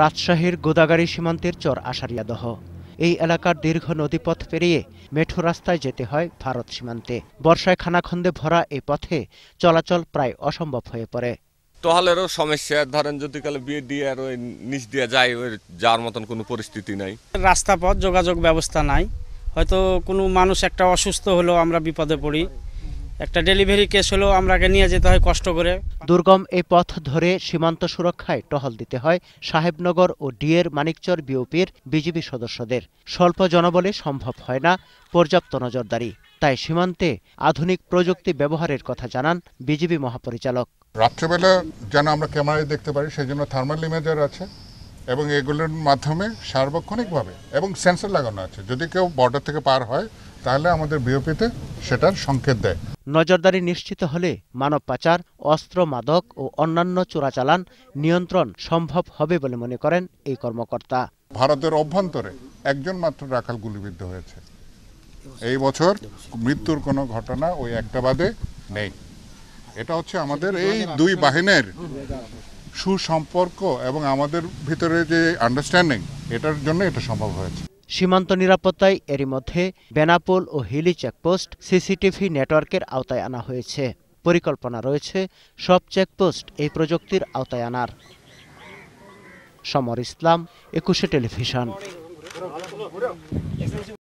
রাজশাহীর গোদাগাড়ি সীমান্তের চর আশারিয়াদহ এই এলাকার দীর্ঘ নদীপথ পেরিয়ে মেঠো রাস্তায় যেতে হয় ভারত সীমান্তে বর্ষায় খানাখন্দে ভরা এই পথে চলাচল প্রায় অসম্ভব হয়ে পড়ে টহালেরও সমস্যা ধরেন যদি কালে বিয়ে দিয়ে আর ওই নিচ দিয়ে যায় ওই যাওয়ার মতন কোনো পরিস্থিতি নাই রাস্তাপথ যোগাযোগ ব্যবস্থা নাই হয়তো কোনো মানুষ একটা অসুস্থ হলেও আমরা বিপদে পড়ি একটা ডেলিভারি কেস হলেও আমরাকে নিয়ে যেতে হয় কষ্ট করে দুর্গম এই পথ ধরে সীমান্ত সুরক্ষায় টহল দিতে হয় সাহেবনগর ও ডিএর মানিকচর বিওপির বিজিবি সদস্যদের স্বল্প জনবলে সম্ভব হয় না পর্যাপ্ত নজরদারি তাই সীমান্তে আধুনিক প্রযুক্তি ব্যবহারের কথা জানান বিজিবি মহাপরিচালক রাত্রেবেলা যেন আমরা ক্যামেরায় দেখতে পারি সেই জন্য থার্মাল ইমেজার আছে এবং এগুলোর মাধ্যমে সার্বক্ষণিকভাবে এবং সেন্সর লাগানো আছে যদি কেউ বর্ডার থেকে পার হয় তাহলে আমাদের বিওপিতে সেটার সংকেত দেয় নজরদারি নিশ্চিত হলে মানব পাচার অস্ত্র মাদক ও অন্যান্য চোরাচালান নিয়ন্ত্রণ সম্ভব হবে বলে মনে করেন এই কর্মকর্তা ভারতের অভ্যন্তরে একজন মাত্র রাখাল গুলিবিদ্ধ হয়েছে এই বছর মৃত্যুর কোনো ঘটনা ওই একটা বাদে নেই এটা হচ্ছে আমাদের এই দুই বাহিনীর সুসম্পর্ক এবং আমাদের ভিতরে যে আন্ডারস্ট্যান্ডিং এটার জন্য এটা সম্ভব হয়েছে সীমান্ত নিরাপত্তায় এরই মধ্যে বেনাপোল ও হিলি চেকপোস্ট সিসিটিভি নেটওয়ার্কের আওতায় আনা হয়েছে পরিকল্পনা রয়েছে সব চেকপোস্ট এই প্রযুক্তির আওতায় আনার সমর ইসলাম একুশে টেলিভিশন